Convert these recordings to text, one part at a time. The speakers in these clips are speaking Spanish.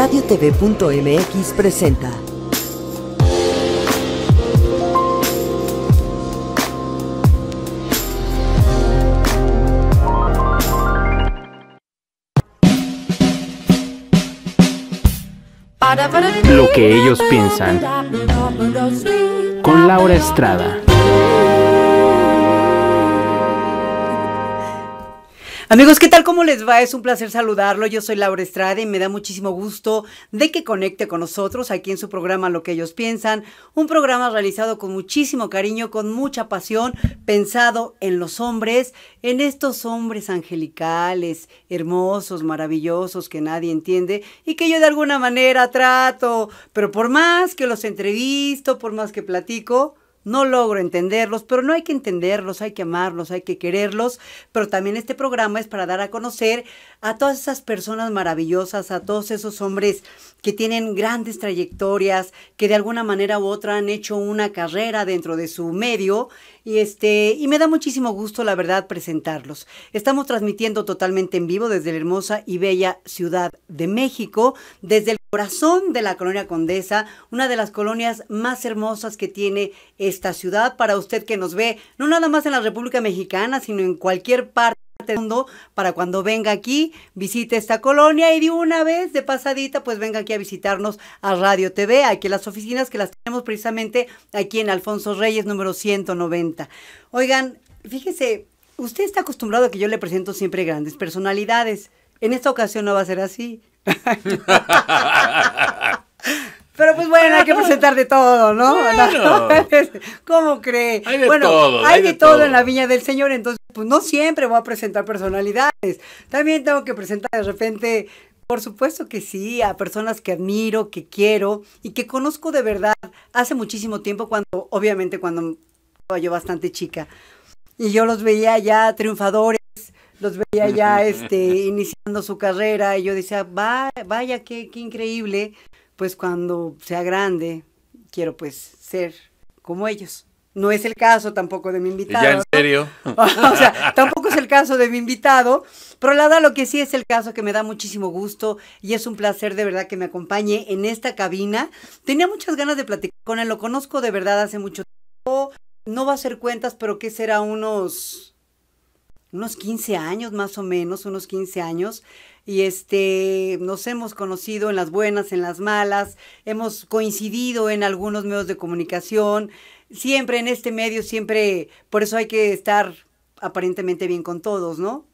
RadioTV.mx presenta Lo que ellos piensan con Laura Estrada. Amigos, ¿qué tal? ¿Cómo les va? Es un placer saludarlo. Yo soy Laura Estrada y me da muchísimo gusto de que conecte con nosotros aquí en su programa Lo que ellos piensan. Un programa realizado con muchísimo cariño, con mucha pasión, pensado en los hombres, en estos hombres angelicales, hermosos, maravillosos, que nadie entiende y que yo de alguna manera trato. Pero por más que los entrevisto, por más que platico, no logro entenderlos, pero no hay que entenderlos, hay que amarlos, hay que quererlos. Pero también este programa es para dar a conocer a todas esas personas maravillosas, a todos esos hombres que tienen grandes trayectorias, que de alguna manera u otra han hecho una carrera dentro de su medio y este, y me da muchísimo gusto, la verdad, presentarlos. Estamos transmitiendo totalmente en vivo desde la hermosa y bella Ciudad de México, desde el corazón de la colonia Condesa, una de las colonias más hermosas que tiene esta ciudad para usted que nos ve, no nada más en la República Mexicana, sino en cualquier parte para cuando venga aquí, visite esta colonia y de una vez de pasadita, pues venga aquí a visitarnos a Radio TV, aquí en las oficinas que las tenemos precisamente aquí en Alfonso Reyes número 190. Oigan, fíjese, usted está acostumbrado a que yo le presento siempre grandes personalidades. En esta ocasión no va a ser así. Pero pues bueno, hay que presentar de todo, ¿no? ¿Cómo cree? Hay de bueno, todo, hay, de, todo, en la viña del Señor, entonces pues no siempre voy a presentar personalidades. También tengo que presentar de repente, por supuesto que sí, a personas que admiro, que quiero y que conozco de verdad hace muchísimo tiempo cuando, obviamente cuando estaba yo bastante chica. Y yo los veía ya triunfadores, los veía ya este, iniciando su carrera y yo decía, vaya, vaya, qué, qué increíble pues cuando sea grande, quiero pues ser como ellos. No es el caso tampoco de mi invitado. Ya en serio. o sea, tampoco es el caso de mi invitado, pero la verdad lo que sí es el caso que me da muchísimo gusto y es un placer de verdad que me acompañe en esta cabina. Tenía muchas ganas de platicar con él, lo conozco de verdad hace mucho tiempo. No va a ser cuentas, pero que será unos unos 15 años más o menos, unos 15 años, y este, nos hemos conocido en las buenas, en las malas, hemos coincidido en algunos medios de comunicación, siempre en este medio, siempre, por eso hay que estar aparentemente bien con todos, ¿no?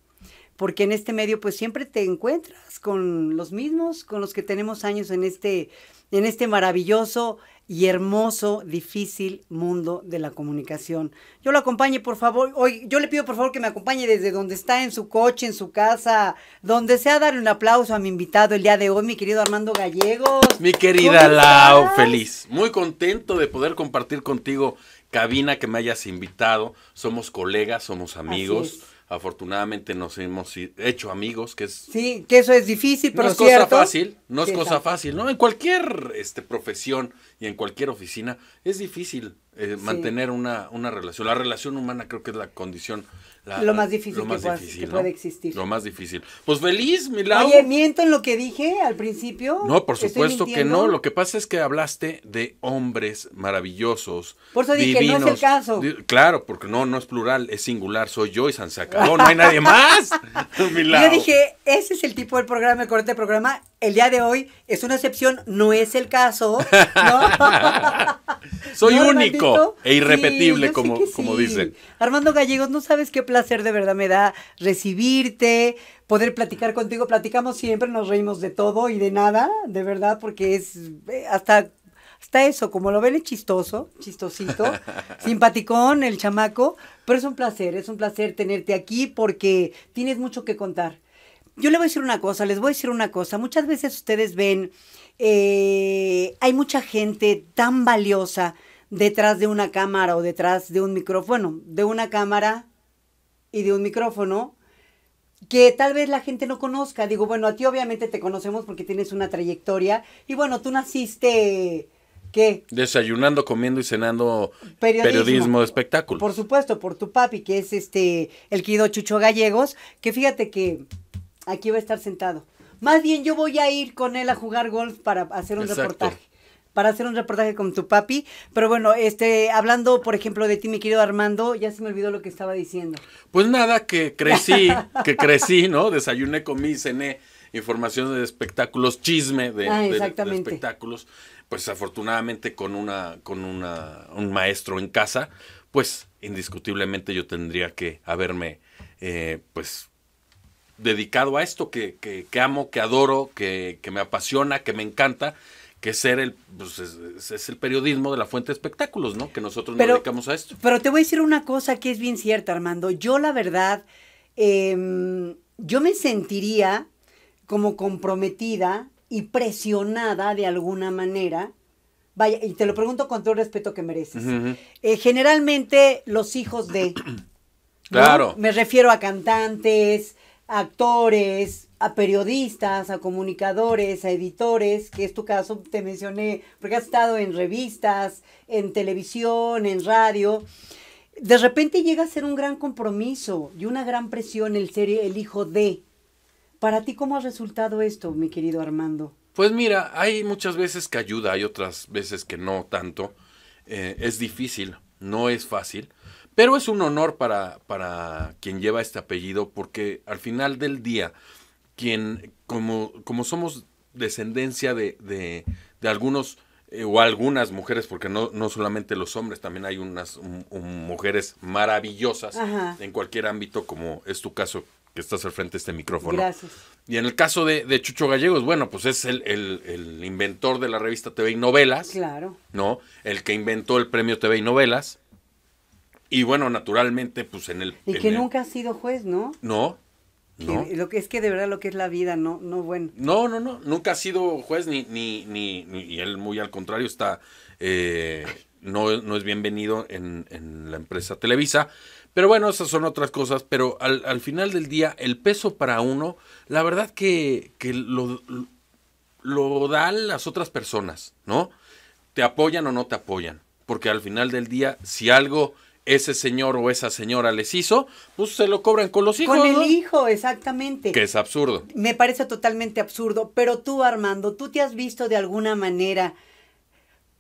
Porque en este medio pues siempre te encuentras con los mismos, con los que tenemos años en este, en este maravilloso y hermoso, difícil mundo de la comunicación. Yo lo acompañe, por favor. Hoy, yo le pido, por favor, que me acompañe desde donde está, en su coche, en su casa, donde sea, darle un aplauso a mi invitado el día de hoy, mi querido Armando Gallegos. Mi querida Lau, feliz. Muy contento de poder compartir contigo cabina que me hayas invitado. Somos colegas, somos amigos afortunadamente nos hemos hecho amigos, que es... Sí, que eso es difícil, pero no es cierto. cosa fácil, no es cosa fácil, ¿no? En cualquier este, profesión y en cualquier oficina, es difícil eh, mantener una, relación. La relación humana creo que es la condición. La, lo más difícil, que, puede, existir. Lo más difícil. Pues feliz, mi Oye, ¿miento en lo que dije al principio? No, por supuesto que no. Lo que pasa es que hablaste de hombres maravillosos. Por eso dije, no es el caso. Claro, porque no, no es plural, es singular. Soy yo y San No, no hay nadie más. Yo dije, ese es el tipo del programa, el corte de programa el día de hoy es una excepción, no es el caso. Soy único e irrepetible, como, dicen. Armando Gallegos, no sabes qué placer de verdad me da recibirte, poder platicar contigo. Platicamos siempre, nos reímos de todo y de nada, de verdad, porque es eh, hasta hasta eso, como lo ven es chistoso, chistosito, simpaticón el chamaco, pero es un placer, es un placer tenerte aquí porque tienes mucho que contar yo le voy a decir una cosa, les voy a decir una cosa. Muchas veces ustedes ven, eh, hay mucha gente tan valiosa detrás de una cámara o detrás de un micrófono, de una cámara y de un micrófono, que tal vez la gente no conozca. Digo, bueno, a ti obviamente te conocemos porque tienes una trayectoria y bueno, tú naciste... ¿Qué? Desayunando, comiendo y cenando periodismo, espectáculo. Por supuesto, por tu papi, que es este el querido Chucho Gallegos, que fíjate que aquí va a estar sentado. Más bien yo voy a ir con él a jugar golf para hacer un reportaje para hacer un reportaje con tu papi. Pero bueno, este, hablando, por ejemplo, de ti, mi querido Armando, ya se me olvidó lo que estaba diciendo. Pues nada, que crecí, que crecí, ¿no? Desayuné, comí, cené, información de espectáculos, chisme de, ah, espectáculos. Pues afortunadamente con una, con una, un maestro en casa, pues indiscutiblemente yo tendría que haberme, eh, pues dedicado a esto que, amo, que adoro, que, me apasiona, que me encanta, que ser el, pues, es, el periodismo de la fuente de espectáculos, ¿no? Que nosotros nos dedicamos a esto. Pero te voy a decir una cosa que es bien cierta, Armando. Yo, la verdad, em, yo me sentiría como comprometida y presionada de alguna manera. Vaya, y te lo pregunto con todo el respeto que mereces. Eh, generalmente los hijos de... Claro. Me refiero a cantantes, a actores, a periodistas, a comunicadores, a editores, que es tu caso, te mencioné, porque has estado en revistas, en televisión, en radio. De repente llega a ser un gran compromiso y una gran presión el ser el hijo de. Para ti, ¿cómo ha resultado esto, mi querido Armando? Pues mira, hay muchas veces que ayuda, hay otras veces que no tanto. Eh, es difícil, no es fácil, pero es un honor para, para quien lleva este apellido porque al final del día, quien, como, como somos descendencia de, de, algunos eh, o algunas mujeres, porque no, no solamente los hombres, también hay unas mujeres maravillosas en cualquier ámbito, como es tu caso, que estás al frente de este micrófono. Gracias. Y en el caso de, Chucho Gallegos, bueno, pues es el, el, el, inventor de la revista TV y Novelas. Claro. ¿No? El que inventó el premio TV y Novelas. Y bueno, naturalmente, pues en el... Y que nunca ha sido juez, ¿no? No. No. lo que es que de verdad lo que es la vida, no, no bueno. No, no, no, nunca ha sido juez, ni, ni, ni, y él muy al contrario está, eh, no, no, es bienvenido en, la empresa Televisa. Pero bueno, esas son otras cosas, pero al, final del día, el peso para uno, la verdad que, lo, lo dan las otras personas, ¿no? Te apoyan o no te apoyan, porque al final del día, si algo ese señor o esa señora les hizo, pues se lo cobran con los hijos. Con el hijo, exactamente. Que es absurdo. Me parece totalmente absurdo, pero tú Armando, tú te has visto de alguna manera,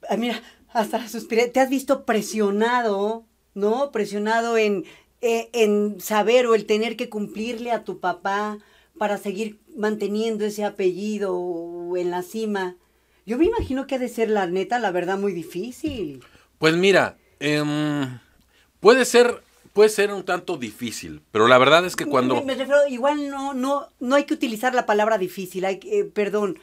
ah, mira, hasta suspiré, te has visto presionado, ¿no? Presionado en, e, en saber o el tener que cumplirle a tu papá para seguir manteniendo ese apellido en la cima. Yo me imagino que ha de ser la neta, la verdad, muy difícil. Pues mira, eh, Puede ser, puede ser un tanto difícil, pero la verdad es que cuando... Me, refiero, igual no, no, no hay que utilizar la palabra difícil, hay, eh, perdón,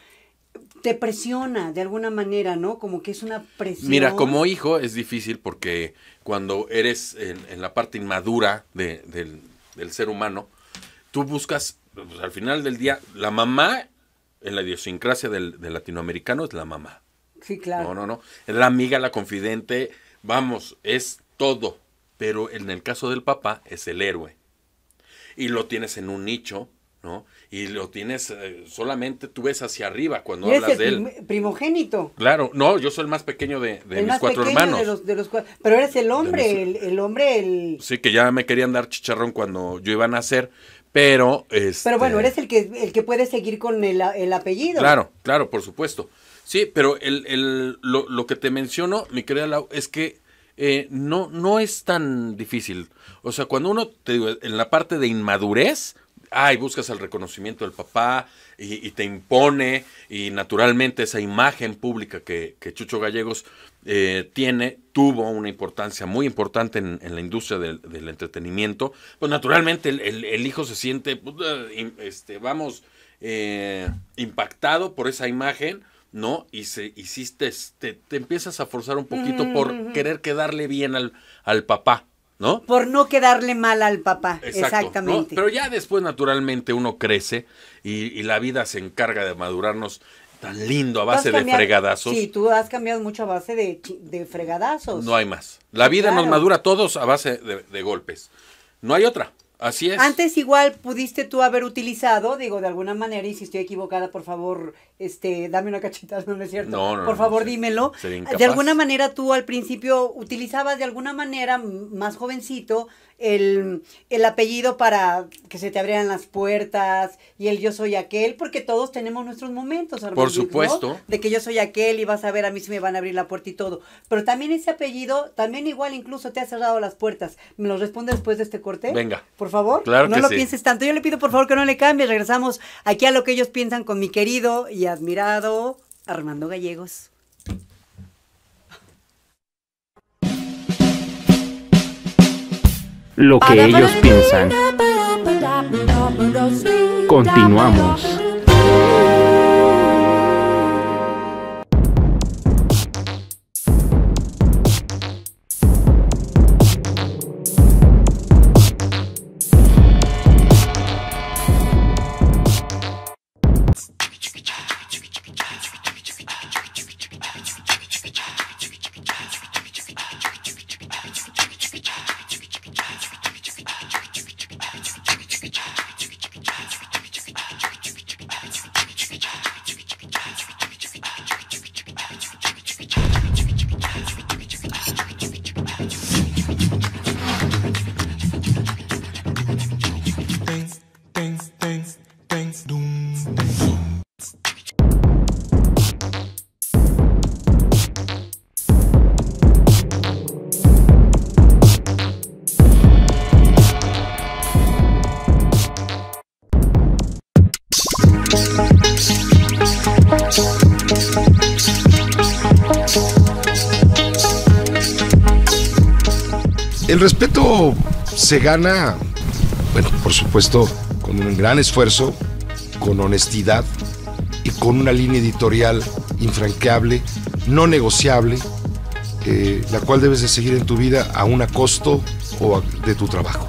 te presiona de alguna manera, ¿no? Como que es una presión. Mira, como hijo es difícil porque cuando eres en, la parte inmadura de, del, ser humano, tú buscas, pues, al final del día, la mamá, en la idiosincrasia del, del latinoamericano es la mamá. Sí, claro. No, no, no. Es la amiga, la confidente, vamos, es todo pero en el caso del papá es el héroe. Y lo tienes en un nicho, ¿no? Y lo tienes, eh, solamente tú ves hacia arriba cuando hablas de él. primogénito. Claro, no, yo soy el más pequeño de, mis cuatro hermanos. pero eres el hombre, el, hombre, el... Sí, que ya me querían dar chicharrón cuando yo iba a nacer, pero... es. Este pero bueno, eres el que, el que puede seguir con el, el apellido. Claro, claro, por supuesto. Sí, pero el, lo, lo que te menciono, mi querida Lau, es que eh, no, no es tan difícil. O sea, cuando uno, te digo, en la parte de inmadurez, ay, buscas el reconocimiento del papá y, te impone, y naturalmente esa imagen pública que, Chucho Gallegos eh, tiene, tuvo una importancia muy importante en, la industria del, entretenimiento, pues naturalmente el, hijo se siente, pues, eh, este, vamos, impactado por esa imagen ¿no? Y se hiciste, te, empiezas a forzar un poquito por mm, querer quedarle bien al, al papá, ¿no? Por no quedarle mal al papá, exactamente. Pero ya después, naturalmente, uno crece y, la vida se encarga de madurarnos tan lindo a base de fregadazos. Sí, tú has cambiado mucho a base de, de fregadazos. No hay más. La vida nos madura todos a base de golpes. No hay otra. Así es. Antes igual pudiste tú haber utilizado, digo, de alguna manera, y si estoy equivocada, por favor, este, dame una cachetada, no es cierto. No, no, por favor, dímelo. de alguna manera tú al principio utilizabas de alguna manera más jovencito el, apellido para que se te abrieran las puertas y el yo soy aquel, porque todos tenemos nuestros momentos, Armando, Por supuesto. De que yo soy aquel y vas a ver, a mí si me van a abrir la puerta y todo. Pero también ese apellido, también igual incluso te ha cerrado las puertas. ¿Me lo responde después de este corte? Venga. Por favor. Claro no lo pienses tanto. Yo le pido por favor que no le cambie Regresamos aquí a lo que ellos piensan con mi querido y admirado Armando Gallegos. lo que ellos piensan. Continuamos. El respeto se gana, bueno, por supuesto, con un gran esfuerzo, con honestidad y con una línea editorial infranqueable, no negociable, eh, la cual debes de seguir en tu vida a un costo o de tu trabajo.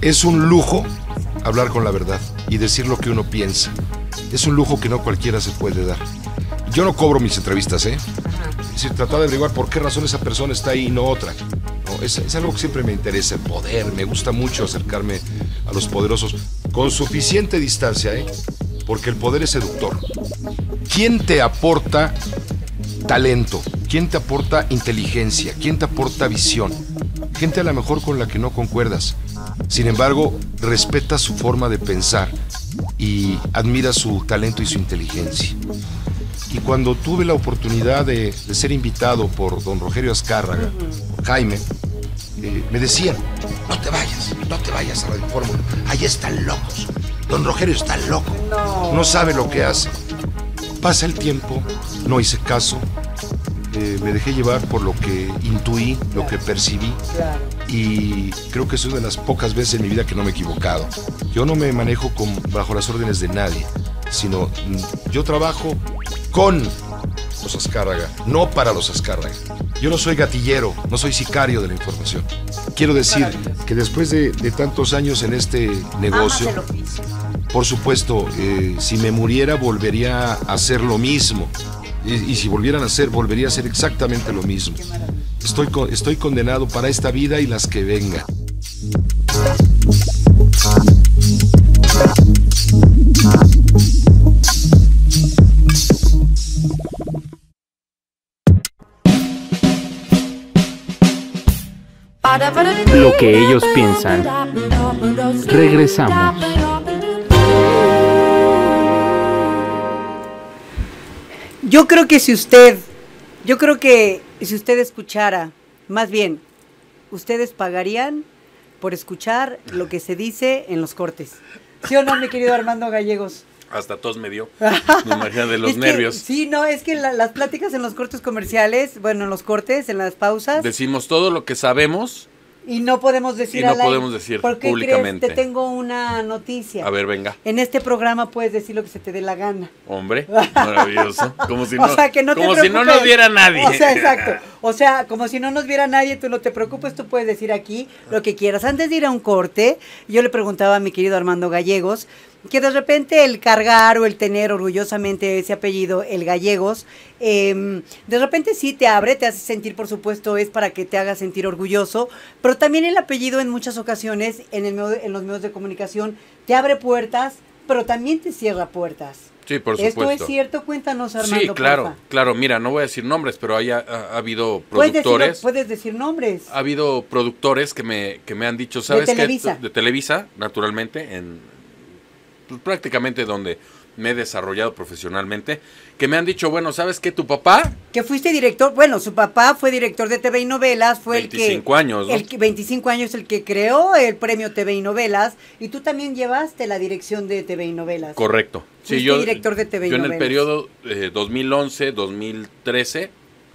Es un lujo hablar con la verdad y decir lo que uno piensa. Es un lujo que no cualquiera se puede dar. Yo no cobro mis entrevistas, ¿eh? Si decir, de averiguar por qué razón esa persona está ahí y no otra. Es, algo que siempre me interesa, el poder. Me gusta mucho acercarme a los poderosos con suficiente distancia, ¿eh? porque el poder es seductor. ¿Quién te aporta talento? ¿Quién te aporta inteligencia? ¿Quién te aporta visión? Gente a lo mejor con la que no concuerdas. Sin embargo, respeta su forma de pensar y admira su talento y su inteligencia. Y cuando tuve la oportunidad de, ser invitado por don Rogerio Azcárraga, Jaime, eh, me decían, no te vayas, no te vayas a Radio Fórmula, ahí están locos. Don rogerio está loco, no. sabe lo que hace. Pasa el tiempo, no hice caso, eh, me dejé llevar por lo que intuí, lo que percibí. Y creo que es una de las pocas veces en mi vida que no me he equivocado. Yo no me manejo bajo las órdenes de nadie, sino mm, yo trabajo con los Azcárraga, no para los Azcárraga. Yo no soy gatillero, no soy sicario de la información. Quiero decir que después de, tantos años en este negocio, por supuesto, eh, si me muriera volvería a hacer lo mismo. Y, si volvieran a hacer, volvería a hacer exactamente lo mismo. Estoy, estoy condenado para esta vida y las que vengan. lo que ellos piensan. Regresamos. Yo creo que si usted, yo creo que si usted escuchara, más bien, ustedes pagarían por escuchar lo que se dice en los cortes. ¿Sí o no, mi querido Armando Gallegos? Hasta tos me dio. me de los nervios. sí, no, es que las pláticas en los cortes comerciales, bueno, en los cortes, en las pausas. Decimos todo lo que sabemos y no podemos decir. Y no podemos decir porque públicamente. Te tengo una noticia. A ver, venga. En este programa puedes decir lo que se te dé la gana. Hombre, maravilloso. Como si o no, como si no nos viera nadie. O sea, exacto. O sea, como si no nos viera nadie, tú no te preocupes, tú puedes decir aquí lo que quieras. Antes de ir a un corte, yo le preguntaba a mi querido Armando Gallegos que de repente el cargar o el tener orgullosamente ese apellido, el gallegos, em, de repente sí te abre, te hace sentir, por supuesto, es para que te hagas sentir orgulloso, pero también el apellido en muchas ocasiones en, los medios de comunicación te abre puertas, pero también te cierra puertas. Sí, por supuesto. ¿Esto es cierto? Cuéntanos, Armando. Sí, claro, claro. Mira, no voy a decir nombres, pero haya ha, habido productores. ¿Puedes decir, nombres. Ha habido productores que me, que me han dicho, ¿sabes de De Televisa, naturalmente, en, pues, prácticamente donde me he desarrollado profesionalmente, que me han dicho, bueno, ¿sabes qué? Tu papá... Que fuiste director, bueno, su papá fue director de TV y novelas, fue el que... años, el que, 25 años, el que creó el premio TV y novelas, y tú también llevaste la dirección de TV y novelas. Correcto. Sí, yo, director de TV yo en el periodo 2011, eh, 2013,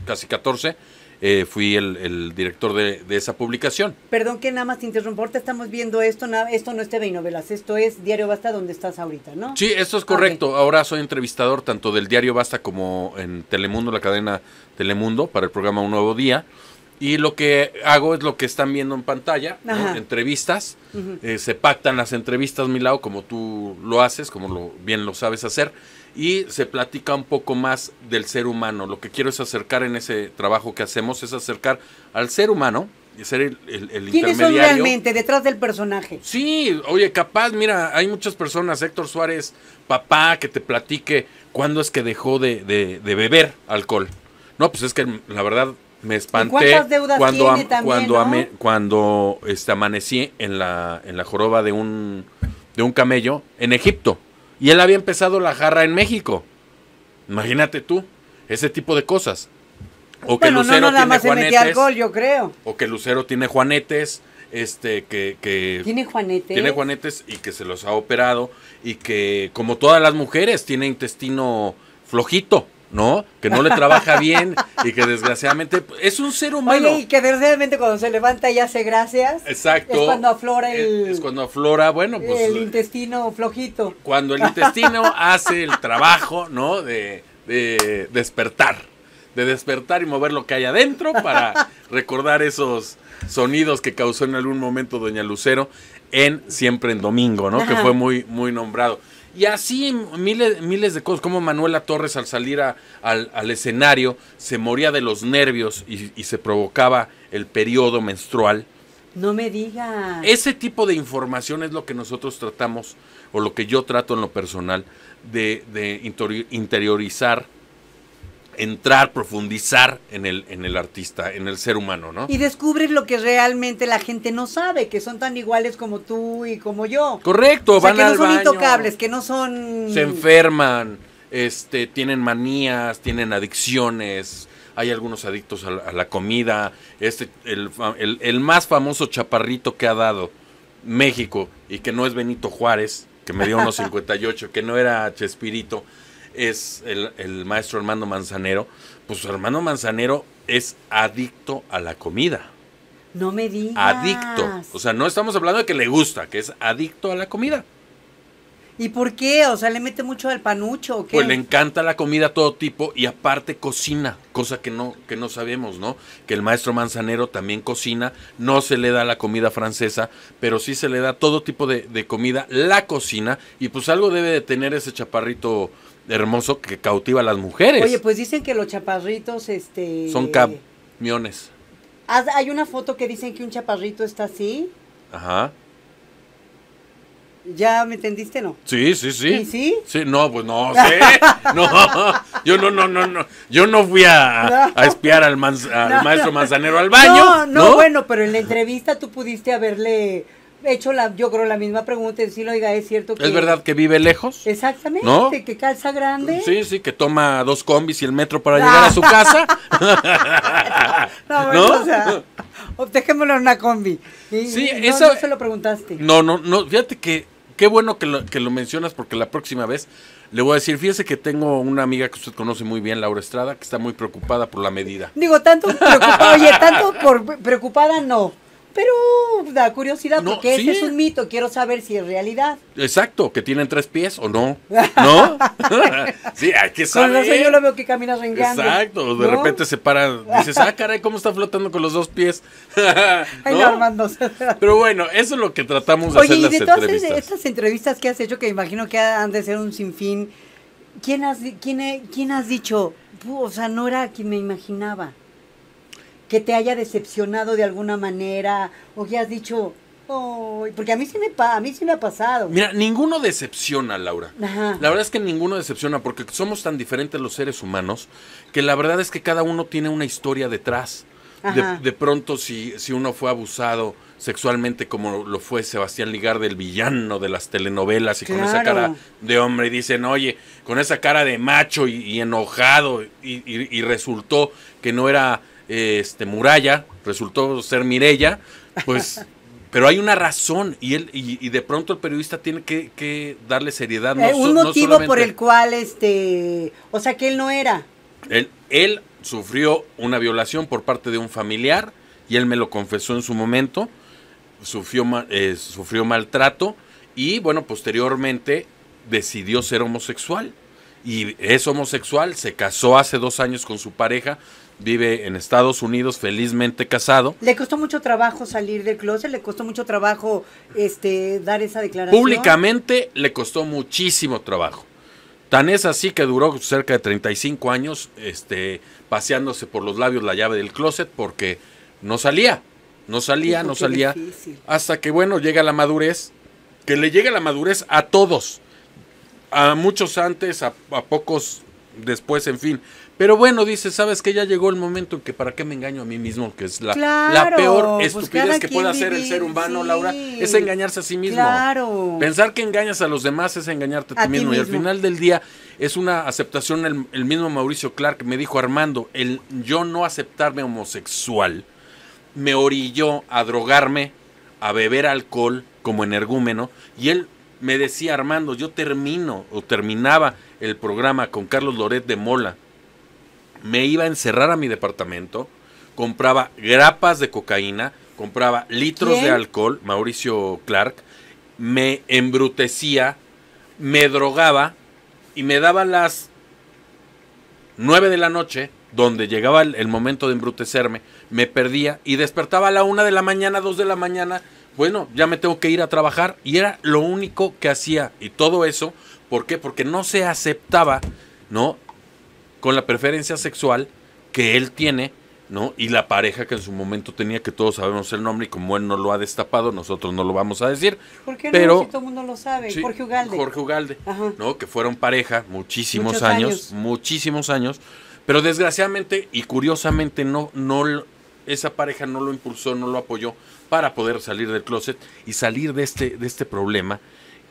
casi 14 eh, fui el, director de, esa publicación. Perdón que nada más te interrumpo, estamos viendo esto, esto no es TV y novelas, esto es Diario Basta donde estás ahorita, ¿no? Sí, esto es correcto, ahora soy entrevistador tanto del Diario Basta como en Telemundo, la cadena Telemundo, para el programa Un Nuevo Día. Y lo que hago es lo que están viendo en pantalla, entrevistas, eh, se pactan las entrevistas, lado, como tú lo haces, como lo, bien lo sabes hacer y se platica un poco más del ser humano. Lo que quiero es acercar en ese trabajo que hacemos, es acercar al ser humano y ser el, el, ¿Quiénes son realmente detrás del personaje? Sí, oye, capaz, mira, hay muchas personas, Héctor Suárez, papá, que te platique cuándo es que dejó de, de, beber alcohol. No, pues es que la verdad me espanté cuando, cuando, cuando este, amanecí en la, en la joroba de un, de un camello en Egipto. Y él había empezado la jarra en México. Imagínate tú, ese tipo de cosas. O que Lucero tiene juanetes, yo creo. O que Lucero tiene juanetes, este, que, que tiene juanetes, tiene juanetes y que se los ha operado y que, como todas las mujeres, tiene intestino flojito. ¿no? Que no le trabaja bien y que desgraciadamente es un ser humano. y que desgraciadamente cuando se levanta y hace gracias. Exacto. Es cuando aflora el. bueno, pues, El eh, intestino flojito. Cuando el intestino hace el trabajo, ¿no? De, de despertar. De despertar y mover lo que hay adentro para recordar esos sonidos que causó en algún momento Doña Lucero en Siempre en Domingo, ¿no? Que fue muy, muy nombrado. Y así miles, miles de cosas, como Manuela Torres al salir al, escenario se moría de los nervios y, se provocaba el periodo menstrual. No me digas. Ese tipo de información es lo que nosotros tratamos, o lo que yo trato en lo personal, de, de interiorizar entrar, profundizar en el, en el artista, en el ser humano, ¿no? Y descubres lo que realmente la gente no sabe, que son tan iguales como tú y como yo. Correcto, o sea, van que no son intocables, que no son... Se enferman, este, tienen manías, tienen adicciones, hay algunos adictos a la, comida. Este, el, el, más famoso chaparrito que ha dado México y que no es Benito Juárez, que me dio unos 58, que no era Chespirito, es el, maestro hermano Manzanero, pues hermano Manzanero es adicto a la comida. No me digas. Adicto. O sea, no estamos hablando de que le gusta, que es adicto a la comida. ¿Y por qué? O sea, le mete mucho al panucho. ¿o Pues le encanta la comida todo tipo y aparte cocina, cosa que no, que no sabemos, ¿no? Que el maestro manzanero también cocina, no se le da la comida francesa, pero sí se le da todo tipo de, de comida, la cocina, y pues algo debe de tener ese chaparrito hermoso que cautiva a las mujeres. Oye, pues dicen que los chaparritos, este... Son camiones. Hay una foto que dicen que un chaparrito está así. Ajá. ¿Ya me entendiste, no? Sí, sí, sí. ¿Y sí? Sí, no, pues no, sí. No, yo no, no, no, no. Yo no fui a, espiar al, maestro manzanero al baño. No, no, bueno, pero en la entrevista tú pudiste haberle hecho la, yo creo la misma pregunta, si lo oiga, es cierto que... ¿Es verdad que vive lejos? Exactamente, que calza grande. Sí, sí, que toma dos combis y el metro para llegar a su casa. no, o dejémoslo en una combi. sí, eso eh, se lo preguntaste. No, no, no, fíjate que qué bueno que lo, que lo mencionas porque la próxima vez le voy a decir, fíjese que tengo una amiga que usted conoce muy bien, Laura Estrada, que está muy preocupada por la medida. Digo, tanto preocupada, oye, tanto por preocupada no. Pero da curiosidad, porque ese es un mito, quiero saber si es realidad. Exacto, que tienen tres pies o no. ¿No? sí, hay que saber. yo lo veo que camina rengando. Exacto, de repente se para, dices, ah, caray, ¿cómo está flotando con los dos pies? ¿no? Pero bueno, eso es lo que tratamos de Oye, hacer de las todas entrevistas. estas entrevistas que has hecho, que imagino que han de ser un sinfín, ¿quién has, quién, quién has dicho, o sea, no era quien me imaginaba? que te haya decepcionado de alguna manera o que has dicho, porque a mí, sí me a mí sí me ha pasado. Mira, ninguno decepciona, Laura. La verdad es que ninguno decepciona porque somos tan diferentes los seres humanos que la verdad es que cada uno tiene una historia detrás. De, pronto, si, si uno fue abusado sexualmente como lo fue Sebastián Ligar del villano de las telenovelas y con esa cara de hombre y dicen, oye, con esa cara de macho y, enojado y, resultó que no era este, Muralla, resultó ser Mirella, pues... pero hay una razón y él y, de pronto el periodista tiene que, darle seriedad. Eh, un motivo por el cual, este, o sea, que él no era. Él, él sufrió una violación por parte de un familiar y él me lo confesó en su momento, sufrió, eh, sufrió maltrato y bueno, posteriormente decidió ser homosexual. Y es homosexual, se casó hace dos años con su pareja, vive en Estados Unidos, felizmente casado. Le costó mucho trabajo salir del closet, le costó mucho trabajo este, dar esa declaración. Públicamente le costó muchísimo trabajo. Tan es así que duró cerca de 35 años este, paseándose por los labios la llave del closet porque no salía, no salía, no salía. Hasta que, bueno, llega la madurez, que le llega la madurez a todos, a muchos antes, a pocos después, en fin. Pero bueno, dice, sabes que ya llegó el momento que para qué me engaño a mí mismo, que es la, peor pues estupidez que puede hacer el ser humano, Laura, es engañarse a sí mismo. Claro. Pensar que engañas a los demás es engañarte a, ti mismo. Y al final del día es una aceptación, el, el, mismo Mauricio Clark me dijo, Armando, el yo no aceptarme homosexual me orilló a drogarme, a beber alcohol como energúmeno, y él me decía, Armando, yo termino o terminaba el programa con Carlos Loret de Mola me iba a encerrar a mi departamento, compraba grapas de cocaína, compraba litros de alcohol, Mauricio Clark, me embrutecía, me drogaba y me daba las 9 de la noche, donde llegaba el, momento de embrutecerme, me perdía y despertaba a la 1 de la mañana, 2 de la mañana, bueno, ya me tengo que ir a trabajar y era lo único que hacía y todo eso, ¿por qué? Porque no se aceptaba, ¿no? con la preferencia sexual que él tiene, ¿no? Y la pareja que en su momento tenía, que todos sabemos el nombre, y como él no lo ha destapado, nosotros no lo vamos a decir. ¿Por qué pero, no? Si todo el mundo lo sabe, Jorge Ugalde. Jorge Ugalde, ¿no? Que fueron pareja muchísimos años, años, muchísimos años. Pero desgraciadamente y curiosamente no, no, esa pareja no lo impulsó, no lo apoyó para poder salir del closet y salir de este, de este problema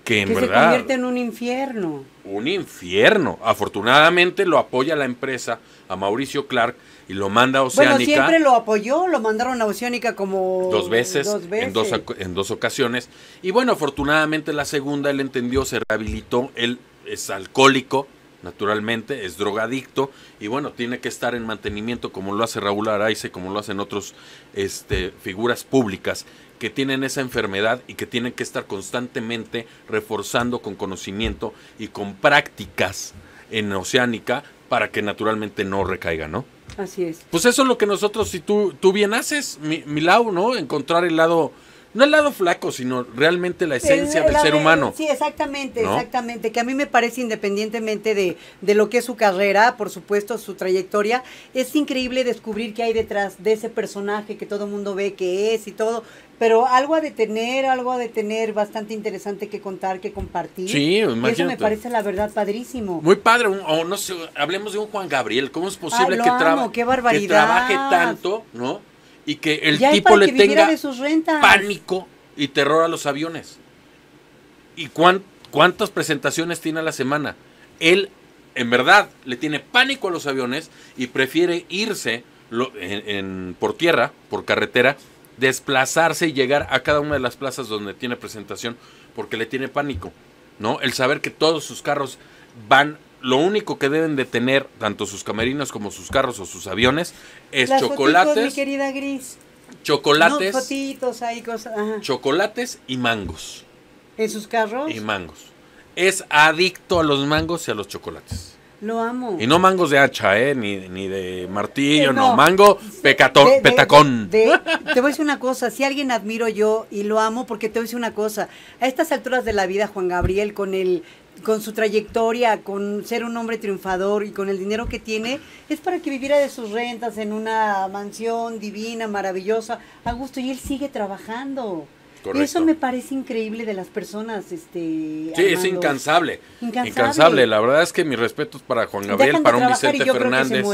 que en Se convierte en un infierno. Un infierno. Afortunadamente lo apoya la empresa a Mauricio Clark y lo manda a Oceánica. Bueno, siempre lo apoyó, lo mandaron a Oceánica como... Dos veces, En, dos, en dos ocasiones. Y bueno, afortunadamente la segunda él entendió, se rehabilitó, él es alcohólico, naturalmente, es drogadicto y bueno, tiene que estar en mantenimiento como lo hace Raúl Araice, como lo hacen otros este, figuras públicas que tienen esa enfermedad y que tienen que estar constantemente reforzando con conocimiento y con prácticas en oceánica para que naturalmente no recaiga, ¿no? Así es. Pues eso es lo que nosotros, si tú, tú bien haces, mi, mi ¿no? Encontrar el lado no el lado flaco, sino realmente la esencia del ser humano. Sí, exactamente, exactamente, que a mí me parece independientemente de, de lo que es su carrera, por supuesto, su trayectoria, es increíble descubrir qué hay detrás de ese personaje que todo el mundo ve que es y todo, pero algo a detener, algo a detener bastante interesante que contar, que compartir. Sí, Eso me parece la verdad padrísimo. Muy padre, o no sé, hablemos de un Juan Gabriel, ¿cómo es posible ah, que, trabaje que trabaje tanto, ¿no? y que el tipo le tenga pánico y terror a los aviones. ¿Y cuán, cuántas presentaciones tiene a la semana? Él, en verdad, le tiene pánico a los aviones y prefiere irse por tierra, por carretera, desplazarse y llegar a cada una de las plazas donde tiene presentación porque le tiene pánico, ¿no? El saber que todos sus carros van lo único que deben de tener, tanto sus camerinos como sus carros o sus aviones, es Las chocolates. mi querida Gris. Chocolates. fotitos, cosas, Chocolates y mangos. ¿En sus carros? Y mangos. Es adicto a los mangos y a los chocolates. Lo amo. Y no mangos de hacha, ¿eh? Ni, ni de martillo, eh, no. Mango, pecatón, petacón. te voy a decir una cosa. Si alguien admiro yo y lo amo, porque te voy a decir una cosa. A estas alturas de la vida, Juan Gabriel, con el con su trayectoria, con ser un hombre triunfador y con el dinero que tiene, es para que viviera de sus rentas en una mansión divina, maravillosa, a gusto, y él sigue trabajando. Eso me parece increíble de las personas. Este, sí, es incansable, incansable. La verdad es que mis respetos para Juan Gabriel, para un Vicente Fernández.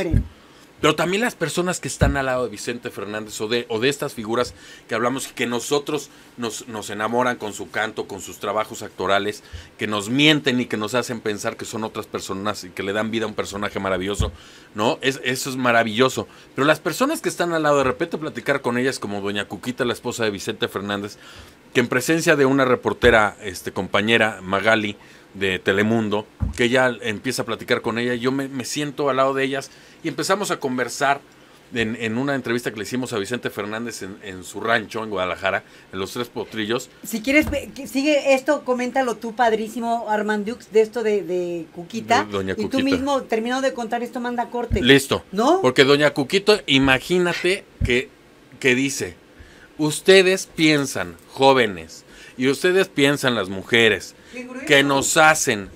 Pero también las personas que están al lado de Vicente Fernández o de, o de estas figuras que hablamos, que nosotros nos, nos enamoran con su canto, con sus trabajos actorales, que nos mienten y que nos hacen pensar que son otras personas y que le dan vida a un personaje maravilloso, ¿no? Es, eso es maravilloso. Pero las personas que están al lado, de repente platicar con ellas, como doña Cuquita, la esposa de Vicente Fernández, que en presencia de una reportera, este, compañera Magali, de Telemundo, que ella empieza a platicar con ella, yo me, siento al lado de ellas y empezamos a conversar en, una entrevista que le hicimos a Vicente Fernández en, su rancho en Guadalajara, en Los Tres Potrillos. Si quieres, sigue esto, coméntalo tú, padrísimo Armandux, de esto de, de Cuquita. Y tú mismo, terminado de contar esto, manda corte. Listo. ¿No? Porque Doña Cuquito, imagínate que, que dice, ustedes piensan, jóvenes, y ustedes piensan las mujeres que nos hacen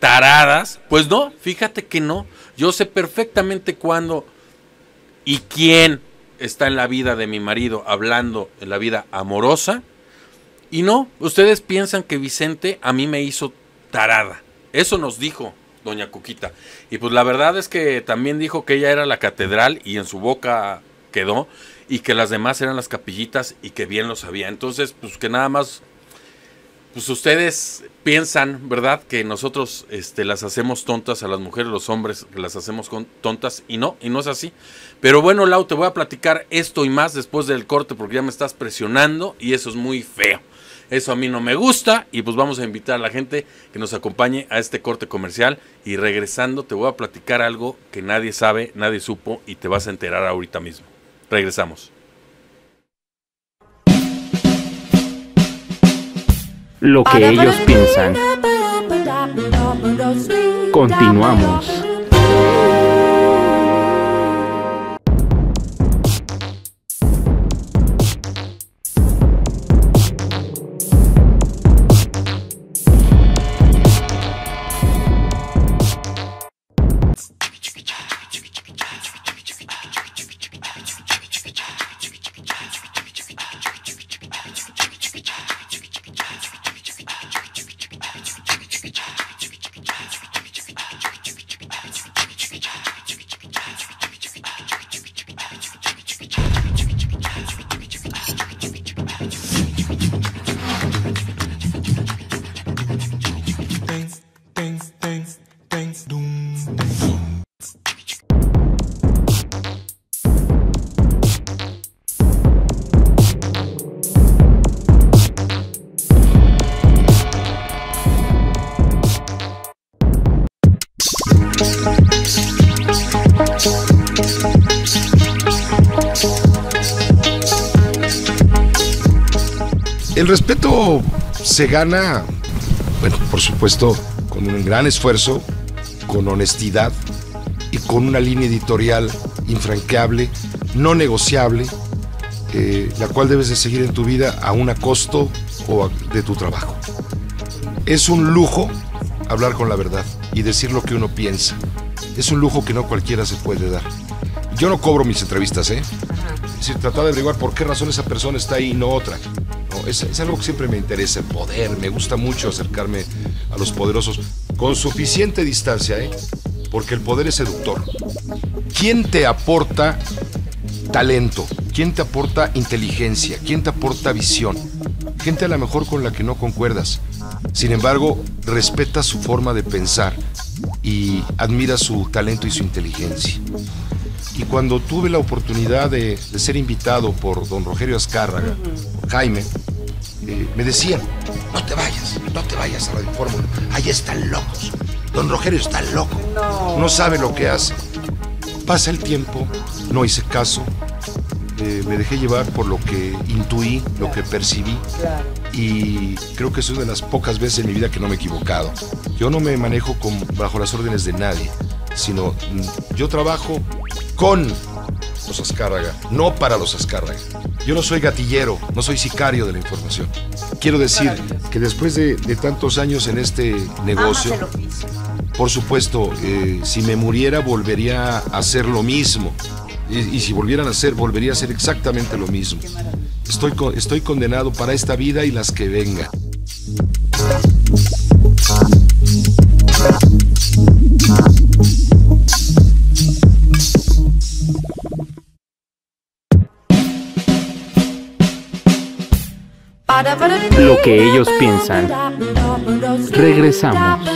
taradas, pues no, fíjate que no. Yo sé perfectamente cuándo y quién está en la vida de mi marido hablando en la vida amorosa. Y no, ustedes piensan que Vicente a mí me hizo tarada. Eso nos dijo doña Cuquita. Y pues la verdad es que también dijo que ella era la catedral y en su boca quedó y que las demás eran las capillitas y que bien lo sabía. Entonces, pues que nada más, pues ustedes piensan, ¿verdad? Que nosotros este, las hacemos tontas a las mujeres, los hombres las hacemos con tontas y no, y no es así. Pero bueno, Lau, te voy a platicar esto y más después del corte porque ya me estás presionando y eso es muy feo. Eso a mí no me gusta y pues vamos a invitar a la gente que nos acompañe a este corte comercial y regresando te voy a platicar algo que nadie sabe, nadie supo y te vas a enterar ahorita mismo. Regresamos. Lo que ellos piensan. Continuamos. respeto se gana, bueno, por supuesto, con un gran esfuerzo, con honestidad y con una línea editorial infranqueable, no negociable, eh, la cual debes de seguir en tu vida a un costo o de tu trabajo. Es un lujo hablar con la verdad y decir lo que uno piensa. Es un lujo que no cualquiera se puede dar. Yo no cobro mis entrevistas, ¿eh? Si decir, tratar de averiguar por qué razón esa persona está ahí y no otra es, algo que siempre me interesa, poder, me gusta mucho acercarme a los poderosos con suficiente distancia, ¿eh? porque el poder es seductor. ¿Quién te aporta talento? ¿Quién te aporta inteligencia? ¿Quién te aporta visión? Gente a lo mejor con la que no concuerdas. Sin embargo, respeta su forma de pensar y admira su talento y su inteligencia. Y cuando tuve la oportunidad de, ser invitado por don Rogerio Azcárraga, Jaime, eh, me decían, no te vayas, no te vayas a Radio Fórmula, ahí están locos. Don rogerio está loco, no. sabe lo que hace. Pasa el tiempo, no hice caso, eh, me dejé llevar por lo que intuí, lo que percibí. Y creo que es una de las pocas veces en mi vida que no me he equivocado. Yo no me manejo bajo las órdenes de nadie, sino mm, yo trabajo con los Azcárraga, no para los Azcárraga. Yo no soy gatillero, no soy sicario de la información. Quiero decir que después de, tantos años en este negocio, por supuesto, eh, si me muriera volvería a hacer lo mismo. Y, si volvieran a hacer, volvería a hacer exactamente lo mismo. Estoy, estoy condenado para esta vida y las que vengan. lo que ellos piensan. Regresamos.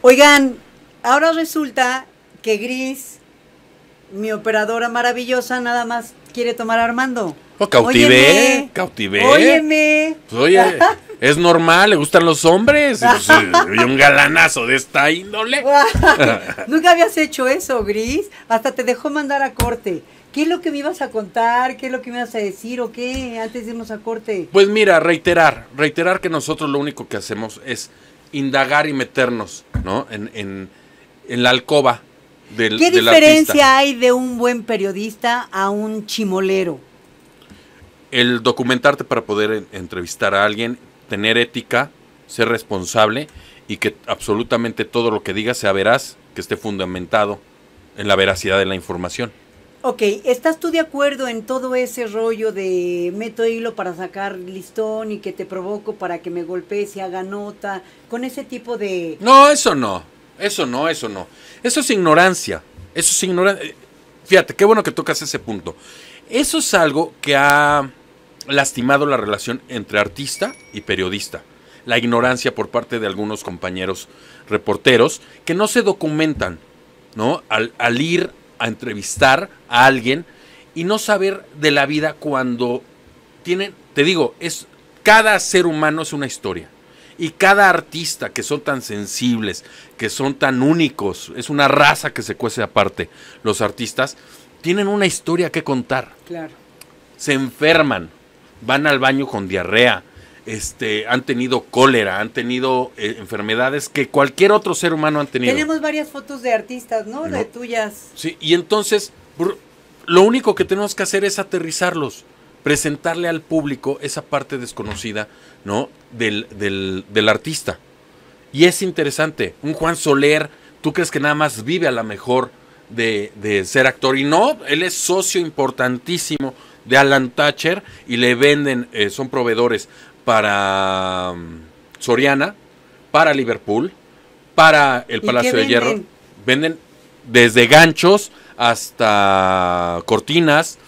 Oigan, ahora resulta que Gris, mi operadora maravillosa, nada más quiere tomar a Armando cautivé, cautivé. Óyeme. Pues, oye, es normal, le gustan los hombres. y pues, un galanazo de esta índole. Nunca habías hecho eso, Gris. Hasta te dejó mandar a corte. ¿Qué es lo que me ibas a contar? ¿Qué es lo que me ibas a decir o qué antes de irnos a corte? Pues mira, reiterar, reiterar que nosotros lo único que hacemos es indagar y meternos, ¿no? En, en, la alcoba del ¿Qué diferencia hay de un buen periodista a un chimolero? el documentarte para poder entrevistar a alguien, tener ética, ser responsable y que absolutamente todo lo que digas sea veraz, que esté fundamentado en la veracidad de la información. Ok, ¿estás tú de acuerdo en todo ese rollo de meto hilo para sacar listón y que te provoco para que me golpees y haga nota? Con ese tipo de... No, eso no, eso no, eso no. Eso es ignorancia, eso es ignorancia. Eh, fíjate, qué bueno que tocas ese punto. Eso es algo que ha lastimado la relación entre artista y periodista, la ignorancia por parte de algunos compañeros reporteros que no se documentan, ¿no? Al, ir a entrevistar a alguien y no saber de la vida cuando tienen, te digo, es cada ser humano es una historia. Y cada artista que son tan sensibles, que son tan únicos, es una raza que se cuece aparte, los artistas, tienen una historia que contar. Claro. Se enferman, van al baño con diarrea, este, han tenido cólera, han tenido eh, enfermedades que cualquier otro ser humano han tenido. Tenemos varias fotos de artistas, ¿no? De tuyas. Sí, y entonces lo único que tenemos que hacer es aterrizarlos, presentarle al público esa parte desconocida, ¿no? Del, del, del artista. Y es interesante, un Juan Soler, tú crees que nada más vive a la mejor de, de ser actor, y no, él es socio importantísimo de Alan Thatcher y le venden, eh, son proveedores para mm, Soriana, para Liverpool, para el Palacio de Hierro. Venden desde ganchos hasta cortinas,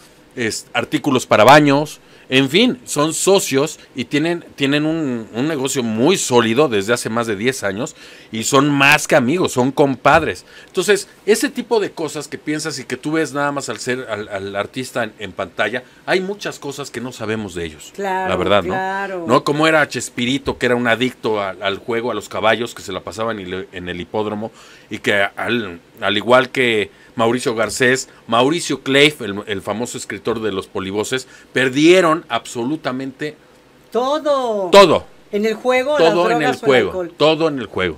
artículos para baños, en fin, son socios y tienen, tienen un, negocio muy sólido desde hace más de 10 años y son más que amigos, son compadres. Entonces, ese tipo de cosas que piensas y que tú ves nada más al ser al, artista en, pantalla, hay muchas cosas que no sabemos de ellos. Claro. La verdad, ¿no? ¿No? Como era Chespirito, que era un adicto al, juego, a los caballos, que se la pasaban en el hipódromo y que al, al igual que Mauricio Garcés, Mauricio Cleif, el, famoso escritor de los polivoces, perdieron absolutamente todo. Todo. En el juego, todo en el juego, todo en el juego.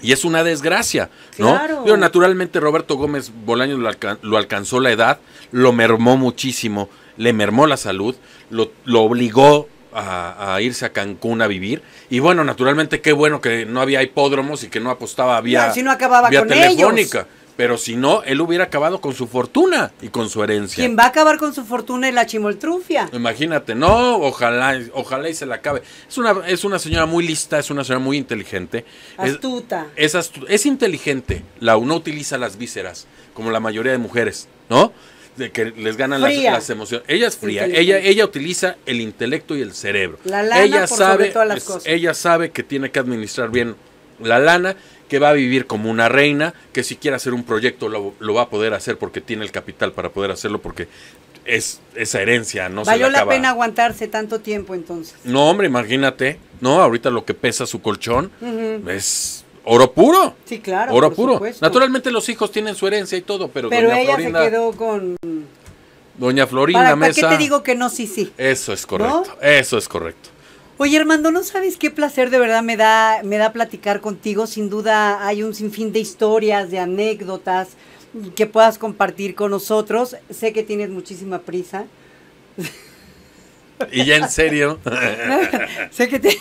Y es una desgracia, ¿no? Pero naturalmente Roberto Gómez Bolaños lo, alcanzó la edad, lo mermó muchísimo, le mermó la salud, lo, obligó a, irse a Cancún a vivir. Y bueno, naturalmente qué bueno que no había hipódromos y que no apostaba vía, no, no acababa con telefónica. Ellos. Pero si no, él hubiera acabado con su fortuna y con su herencia. ¿Quién va a acabar con su fortuna y la chimoltrufia. Imagínate, no, ojalá, ojalá y se la acabe. Es una, es una señora muy lista, es una señora muy inteligente. Astuta. Es, es inteligente, la, no utiliza las vísceras, como la mayoría de mujeres, ¿no? De que les ganan las, emociones. Ella es fría, ella, ella utiliza el intelecto y el cerebro. La lana ella sabe, todas las cosas. Ella sabe que tiene que administrar bien la lana que va a vivir como una reina, que si quiere hacer un proyecto lo, va a poder hacer porque tiene el capital para poder hacerlo, porque es esa herencia, no ¿Valió la, pena aguantarse tanto tiempo entonces? No, hombre, imagínate, no, ahorita lo que pesa su colchón es oro puro. Sí, claro. Oro puro. Naturalmente los hijos tienen su herencia y todo, pero, pero doña ella se quedó con Doña Florinda ¿Para, qué te digo que no sí sí? Eso es correcto. Eso es correcto. Oye, Armando, no sabes qué placer de verdad me da, me da platicar contigo. Sin duda hay un sinfín de historias, de anécdotas que puedas compartir con nosotros. Sé que tienes muchísima prisa. Y ya en serio. sé que tienes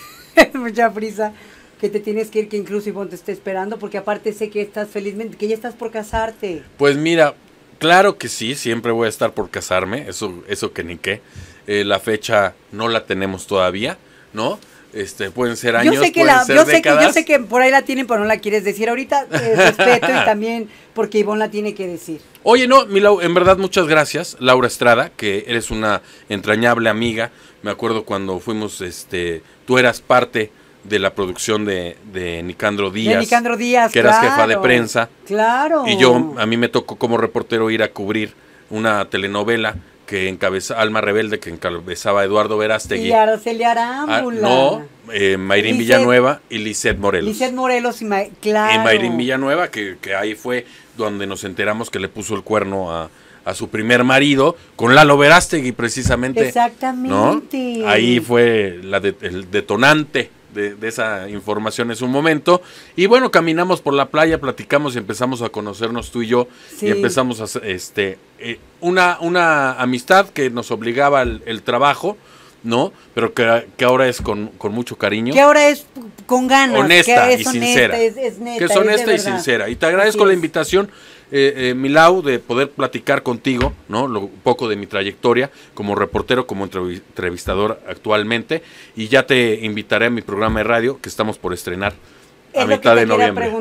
mucha prisa, que te tienes que ir, que incluso Ivonne te esté esperando, porque aparte sé que estás felizmente, que ya estás por casarte. Pues mira, claro que sí, siempre voy a estar por casarme, eso, eso que ni qué. Eh, la fecha no la tenemos todavía ¿no? Este, pueden ser años, yo sé que yo yo sé que por ahí la tienen, pero no la quieres decir ahorita. Eh, respeto y también porque Ivonne la tiene que decir. Oye, no, mi en verdad muchas gracias, Laura Estrada, que eres una entrañable amiga. Me acuerdo cuando fuimos, este, tú eras parte de la producción de, de Nicandro Díaz. Díaz, Que eras jefa de prensa. Claro. Y yo, a mí me tocó como reportero ir a cubrir una telenovela que encabeza Alma Rebelde, que encabezaba Eduardo Verástegui. Y Araceli ah, no, eh, Villanueva y Lisette Morelos. Lisette Morelos y, Ma Villanueva, que, ahí fue donde nos enteramos que le puso el cuerno a, su primer marido, con Lalo Verástegui precisamente. Exactamente. Ahí fue la el detonante de, esa información en su momento. Y bueno, caminamos por la playa, platicamos y empezamos a conocernos tú y yo. Y empezamos a este eh, una, una amistad que nos obligaba el, trabajo. ¿no? Pero que, ahora es con, mucho cariño. Que ahora es con ganas. Honesta y sincera. Es, que es honesta y sincera. Y te agradezco la invitación eh, eh, Milau, de poder platicar contigo, ¿no? Lo, un poco de mi trayectoria como reportero, como entrevistador actualmente. Y ya te invitaré a mi programa de radio que estamos por estrenar. a mitad de noviembre.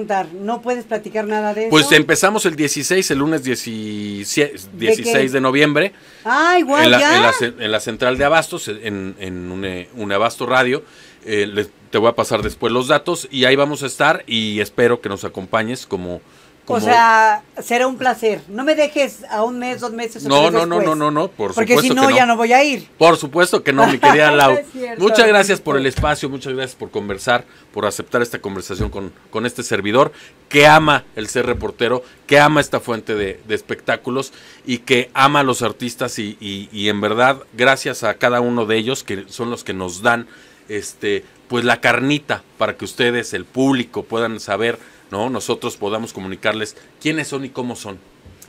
¿no puedes platicar nada de pues eso? Pues empezamos el 16, el lunes 16, ¿De, noviembre. Ah, igual, en la, ya. En la, central de Abastos, en, en un, eh, Abasto Radio. Eh, te voy a pasar después los datos y ahí vamos a estar y espero que nos acompañes como o sea, será un placer. No me dejes a un mes, dos meses. No, no, no, no, no, no, por Porque si no, ya no voy a ir. Por supuesto que no, mi querida Lau. muchas gracias por el espacio, muchas gracias por conversar, por aceptar esta conversación con, con este servidor que ama el ser reportero, que ama esta fuente de, espectáculos y que ama a los artistas y, y, y en verdad gracias a cada uno de ellos que son los que nos dan este pues la carnita para que ustedes, el público, puedan saber ¿no? Nosotros podamos comunicarles quiénes son y cómo son.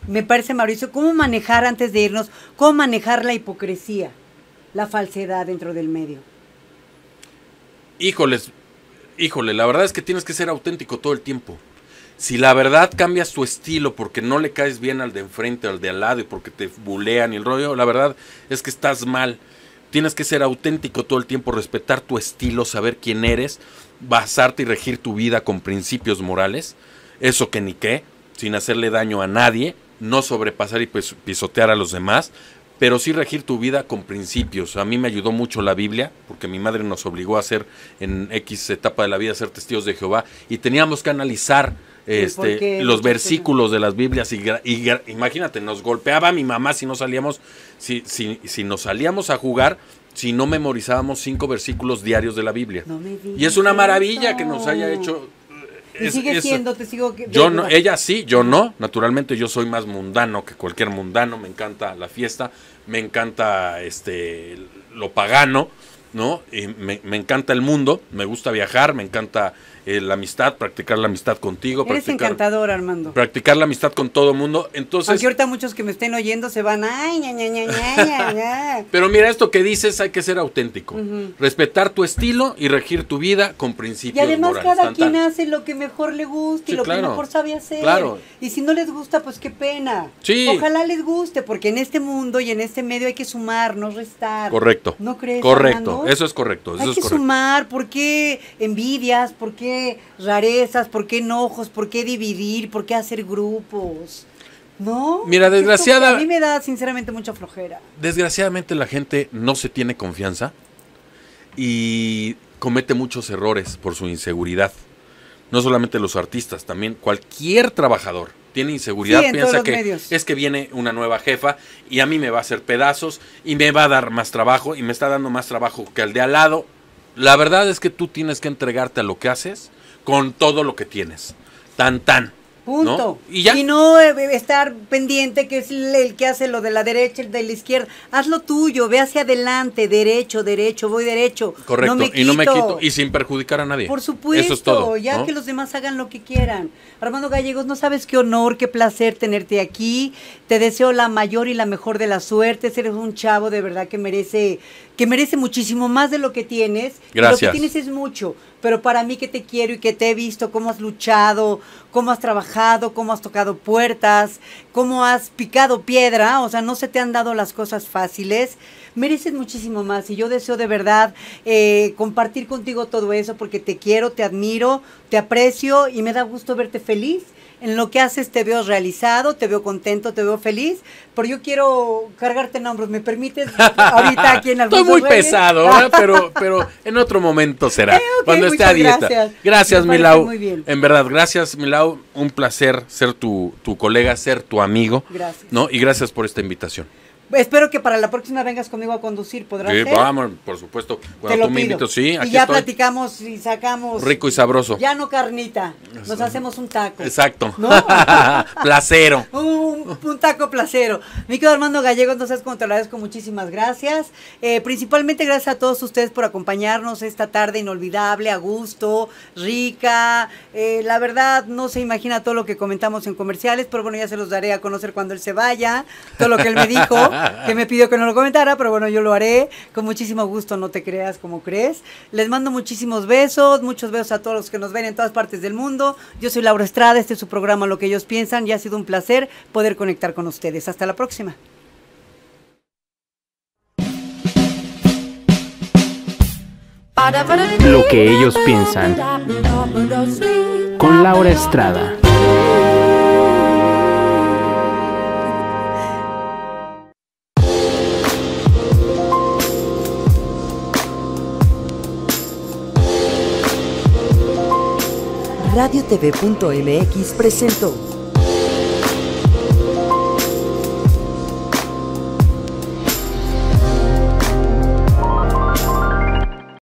Me parece, Mauricio, ¿cómo manejar antes de irnos? ¿Cómo manejar la hipocresía, la falsedad dentro del medio? Híjoles, híjole, la verdad es que tienes que ser auténtico todo el tiempo. Si la verdad cambias tu estilo porque no le caes bien al de enfrente, al de al lado y porque te bulean y el rollo, la verdad es que estás mal. Tienes que ser auténtico todo el tiempo, respetar tu estilo, saber quién eres basarte y regir tu vida con principios morales, eso que ni qué, sin hacerle daño a nadie, no sobrepasar y pues pisotear a los demás, pero sí regir tu vida con principios. A mí me ayudó mucho la Biblia, porque mi madre nos obligó a hacer en X etapa de la vida, a ser testigos de Jehová, y teníamos que analizar este, los versículos de las Biblias. Y, imagínate, nos golpeaba mi mamá si no salíamos, si, si, si nos salíamos a jugar, si no memorizábamos cinco versículos diarios de la Biblia. y es una maravilla que nos haya hecho y sigue siendo Te sigo. yo no, ella sí, yo no. Naturalmente yo soy más mundano que cualquier mundano. Me encanta la fiesta, me encanta este lo pagano, ¿no? me, encanta el mundo, me gusta viajar, me encanta eh, la amistad, practicar la amistad contigo. Eres encantador, Armando. Practicar la amistad con todo mundo. Entonces, Aunque ahorita muchos que me estén oyendo se van, ay, ña, Pero mira, esto que dices, hay que ser auténtico. Respetar tu estilo y regir tu vida con principios Y además cada quien hace lo que mejor le gusta y lo que mejor sabe hacer. Y si no les gusta, pues qué pena. Ojalá les guste, porque en este mundo y en este medio hay que sumar, no restar. Correcto. ¿No crees? Correcto, eso es correcto. hay que sumar, ¿por qué envidias? ¿Por qué rarezas? ¿Por qué enojos? ¿Por qué dividir? ¿Por qué hacer grupos? No. Mira, desgraciada. A mí me da sinceramente mucha flojera. Desgraciadamente la gente no se tiene confianza y comete muchos errores por su inseguridad. No solamente los artistas, también cualquier trabajador tiene inseguridad, piensa que es que viene una nueva jefa y a mí me va a hacer pedazos y me va a dar más trabajo y me está dando más trabajo que al de al lado la verdad es que tú tienes que entregarte a lo que haces con todo lo que tienes. Tan, tan. Punto. Y, ya? no eh, estar pendiente que es el que hace lo de la derecha, el de la izquierda. Haz lo tuyo, ve hacia adelante, derecho, derecho, voy derecho. Correcto, y no me quito. Y sin perjudicar a nadie. Por supuesto, Eso es todo, ya que los demás hagan lo que quieran. Armando Gallegos, no sabes qué honor, qué placer tenerte aquí. Te deseo la mayor y la mejor de las suertes. Eres un chavo de verdad que merece que merece muchísimo más de lo que tienes. Gracias. Lo que tienes es mucho, pero para mí que te quiero y que te he visto, cómo has luchado, cómo has trabajado, cómo has tocado puertas, cómo has picado piedra, o sea, no se te han dado las cosas fáciles, mereces muchísimo más. Y yo deseo de verdad eh, compartir contigo todo eso porque te quiero, te admiro, te aprecio y me da gusto verte feliz en lo que haces te veo realizado, te veo contento, te veo feliz, pero yo quiero cargarte en hombros, ¿me permites? Ahorita aquí en redes? Estoy muy pesado, ¿eh? pero, pero en otro momento será, cuando esté a dieta. Gracias, Milau. En verdad, gracias Milau, un placer ser tu, tu colega, ser tu amigo. Gracias. ¿no? Y gracias por esta invitación. Espero que para la próxima vengas conmigo a conducir, ¿podrás Sí, vamos, por supuesto. Cuando tú me invites, sí, y ya platicamos y sacamos. Rico y sabroso. Ya no carnita, nos hacemos un taco. Exacto. Placero. Un, taco placero. Mi Armando Gallego, entonces, como te agradezco, muchísimas gracias. Eh, principalmente gracias a todos ustedes por acompañarnos esta tarde inolvidable, a gusto, rica. Eh, la verdad, no se imagina todo lo que comentamos en comerciales, pero bueno, ya se los daré a conocer cuando él se vaya, todo lo que él me dijo. que me pidió que no lo comentara, pero bueno, yo lo haré con muchísimo gusto, no te creas como crees. Les mando muchísimos besos, muchos besos a todos los que nos ven en todas partes del mundo. Yo soy Laura Estrada, este es su programa Lo que ellos piensan y ha sido un placer poder conectar con ustedes. Hasta la próxima. Lo que ellos piensan con Laura Estrada. radiotv.mx presentó